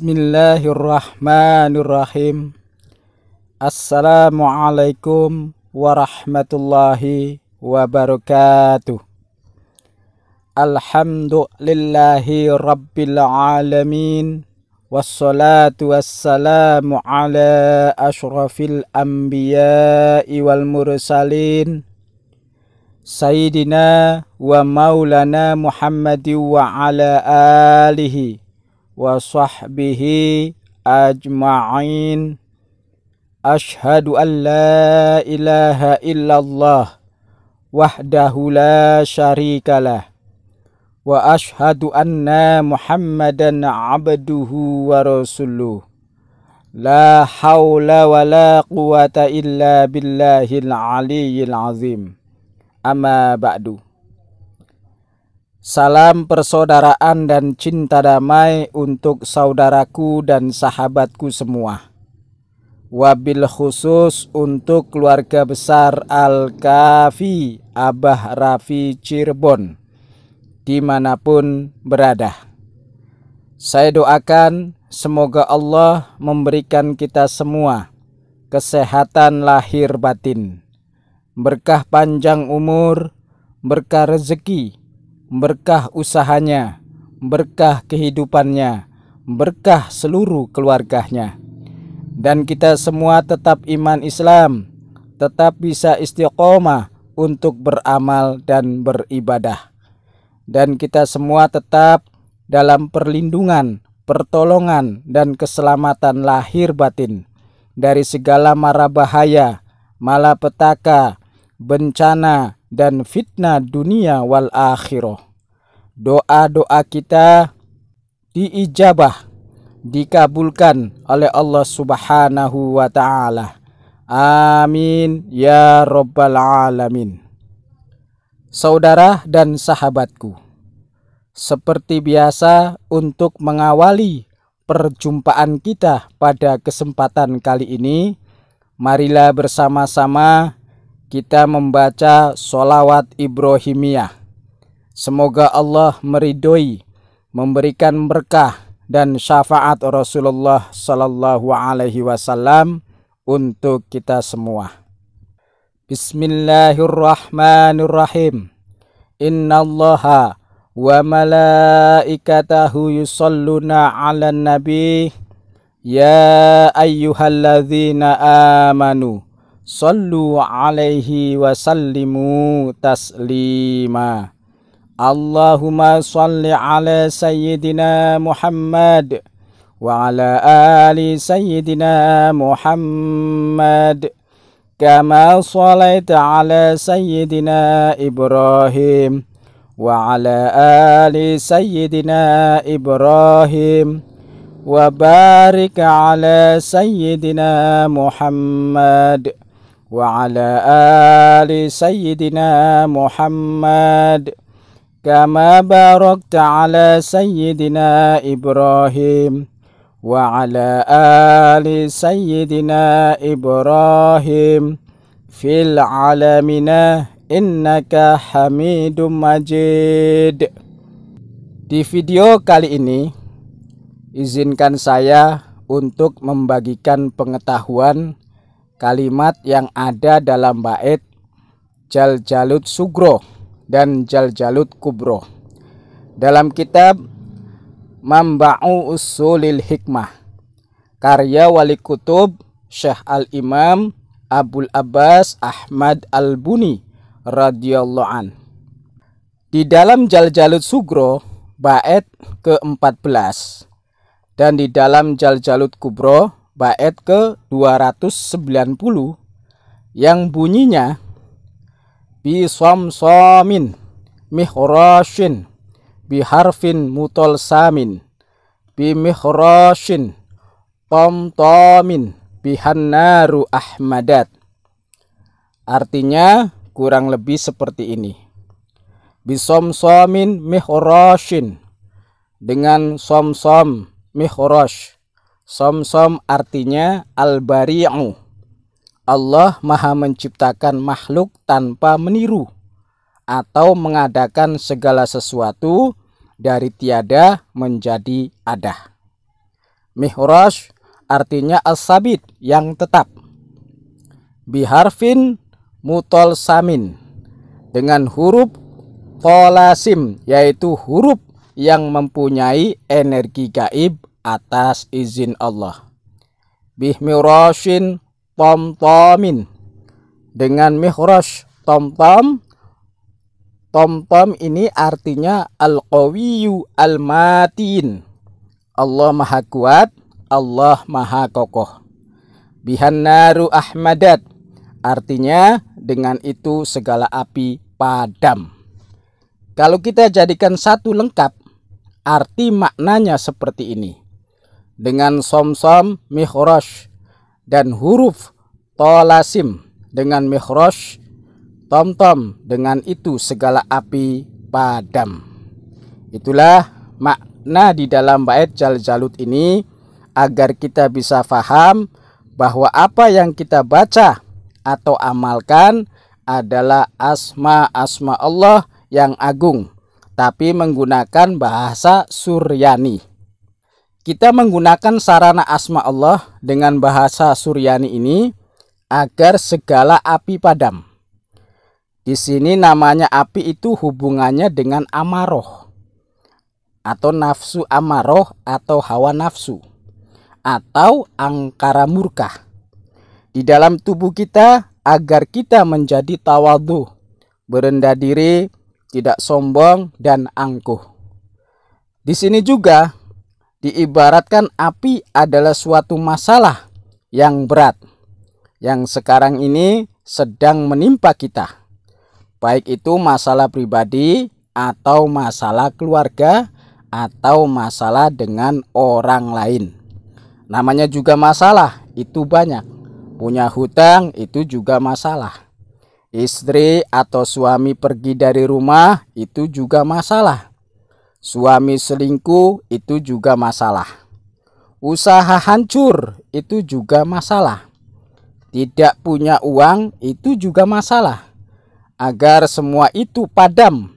بسم الله الرحمن الرحيم السلام عليكم ورحمة الله وبركاته الحمد لله رب العالمين والصلاة والسلام على أشرف الأنبياء والمرسلين سيدنا ومولانا محمد وعلى آله wa sahbihi ajma'in Ashhadu an la ilaha illallah wahdahu la syarikalah wa ashhadu anna muhammadan abduhu wa rasuluh la hawla wa la quwata illa billahil aliyyil azim amma ba'du Salam persaudaraan dan cinta damai untuk saudaraku dan sahabatku semua. Wabil khusus untuk keluarga besar Al-Kafi Abah Rafi Cirebon dimanapun berada. Saya doakan semoga Allah memberikan kita semua kesehatan lahir batin, berkah panjang umur, berkah rezeki, berkah usahanya, berkah kehidupannya, berkah seluruh keluarganya. Dan kita semua tetap iman Islam, tetap bisa istiqomah untuk beramal dan beribadah. Dan kita semua tetap dalam perlindungan, pertolongan, dan keselamatan lahir batin dari segala mara bahaya, malapetaka, bencana, dan fitnah dunia wal akhirah. Doa-doa kita diijabah, dikabulkan oleh Allah Subhanahu wa taala. Amin ya rabbal alamin. Saudara dan sahabatku, seperti biasa untuk mengawali perjumpaan kita pada kesempatan kali ini, marilah bersama-sama kita membaca solawat Ibrahimiyah. Semoga Allah meridhoi, memberikan berkah dan syafaat Rasulullah Sallallahu Alaihi Wasallam untuk kita semua. Bismillahirrahmanirrahim. Inna Allaha wa malaikatahu yusalluna ala nabi ya ayyuhalladzina amanu صلوا عليه وسلموا تسليما اللهم صل على سيدنا محمد وعلى آل سيدنا محمد كما صليت على سيدنا إبراهيم وعلى آل سيدنا إبراهيم وبارك على سيدنا محمد وعلى آل سيدنا محمد كما باركت على سيدنا إبراهيم وعلى آل سيدنا إبراهيم في العالمين إنك حميد مجيد Di video kali ini, izinkan saya untuk membagikan pengetahuan kalimat yang ada dalam bait Jal Jalut Sugro dan Jal Jalut Kubro. Dalam kitab Mamba'u Usulil Hikmah karya wali kutub Syekh Al-Imam Abdul Abbas Ahmad Al-Buni radhiyallahu an. Di dalam Jal Jalut Sugro bait ke-14 dan di dalam Jal Jalut Kubro bait ke-290 yang bunyinya samin bi biharfin mutolsamin tomin bi bihannaru ahmadat artinya kurang lebih seperti ini somin mihrashin dengan som som mihrosh Som-som artinya al-bari'u. Allah maha menciptakan makhluk tanpa meniru atau mengadakan segala sesuatu dari tiada menjadi ada. Mihraj artinya as-sabit yang tetap. Biharfin mutol samin dengan huruf tolasim yaitu huruf yang mempunyai energi gaib atas izin Allah. Bihmirashin tom-tomin dengan mihrash tom-tom Tom-tom ini artinya Al-Qawiyu Al-Matin. Allah Maha Kuat, Allah Maha Kokoh. Bihan naru ahmadat. Artinya dengan itu segala api padam. Kalau kita jadikan satu lengkap, arti maknanya seperti ini dengan somsom mikhrosh dan huruf tolasim dengan mikhrosh tomtom dengan itu segala api padam itulah makna di dalam bait jal-jalut ini agar kita bisa faham bahwa apa yang kita baca atau amalkan adalah asma-asma Allah yang agung tapi menggunakan bahasa Suryani kita menggunakan sarana asma Allah dengan bahasa Suryani ini agar segala api padam. Di sini namanya api itu hubungannya dengan amaroh atau nafsu amaroh atau hawa nafsu atau angkara murka di dalam tubuh kita agar kita menjadi tawadhu berendah diri, tidak sombong dan angkuh. Di sini juga diibaratkan api adalah suatu masalah yang berat yang sekarang ini sedang menimpa kita. Baik itu masalah pribadi atau masalah keluarga atau masalah dengan orang lain. Namanya juga masalah, itu banyak. Punya hutang itu juga masalah. Istri atau suami pergi dari rumah itu juga masalah Suami selingkuh itu juga masalah. Usaha hancur itu juga masalah. Tidak punya uang itu juga masalah. Agar semua itu padam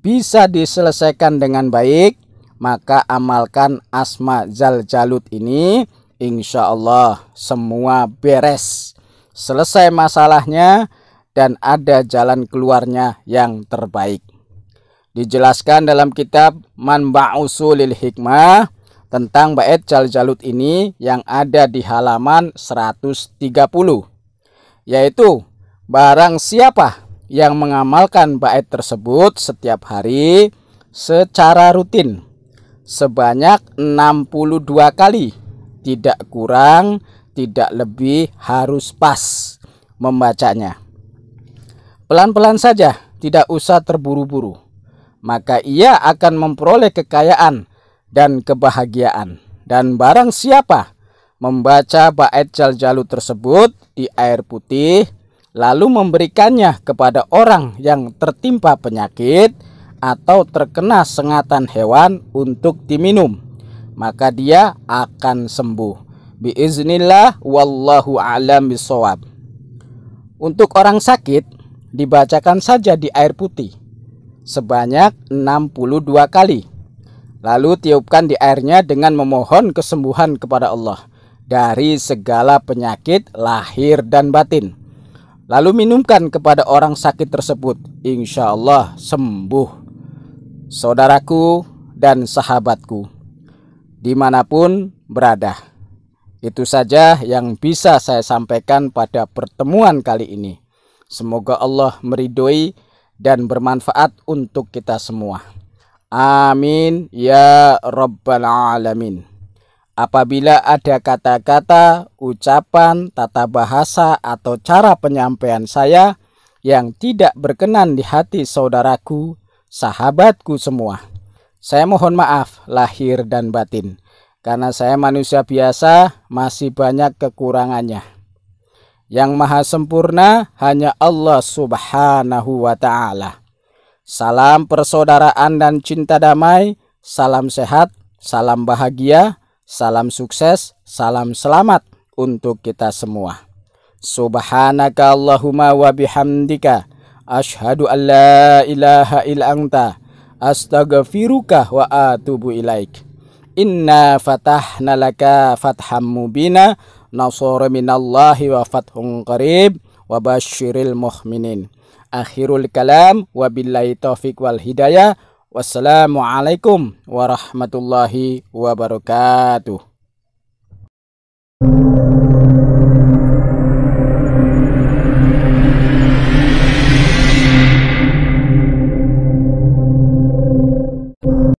bisa diselesaikan dengan baik, maka amalkan asma zal jalut ini. Insya Allah semua beres. Selesai masalahnya dan ada jalan keluarnya yang terbaik dijelaskan dalam kitab Manba Usulil Hikmah tentang bait jalut ini yang ada di halaman 130 yaitu barang siapa yang mengamalkan bait tersebut setiap hari secara rutin sebanyak 62 kali tidak kurang tidak lebih harus pas membacanya pelan-pelan saja tidak usah terburu-buru maka ia akan memperoleh kekayaan dan kebahagiaan. Dan barang siapa membaca bait Jaljalu tersebut di air putih, lalu memberikannya kepada orang yang tertimpa penyakit atau terkena sengatan hewan untuk diminum, maka dia akan sembuh. Biiznillah wallahu alam bisawab. Untuk orang sakit dibacakan saja di air putih sebanyak 62 kali. Lalu tiupkan di airnya dengan memohon kesembuhan kepada Allah dari segala penyakit lahir dan batin. Lalu minumkan kepada orang sakit tersebut, insya Allah sembuh. Saudaraku dan sahabatku, dimanapun berada. Itu saja yang bisa saya sampaikan pada pertemuan kali ini. Semoga Allah meridhoi dan bermanfaat untuk kita semua. Amin ya Rabbal 'Alamin. Apabila ada kata-kata, ucapan, tata bahasa, atau cara penyampaian saya yang tidak berkenan di hati saudaraku, sahabatku semua, saya mohon maaf lahir dan batin karena saya manusia biasa, masih banyak kekurangannya. Yang maha sempurna hanya Allah subhanahu wa ta'ala. Salam persaudaraan dan cinta damai, salam sehat, salam bahagia, salam sukses, salam selamat untuk kita semua. Subhanaka Allahumma wa bihamdika Ashadu an la ilaha illa anta astaghfiruka wa atubu ilaik. Inna fatahna laka fatham mubina nasara minallahi wa fathun qarib wa basyiril mu'minin akhirul kalam wa taufiq wal hidayah wassalamualaikum warahmatullahi wabarakatuh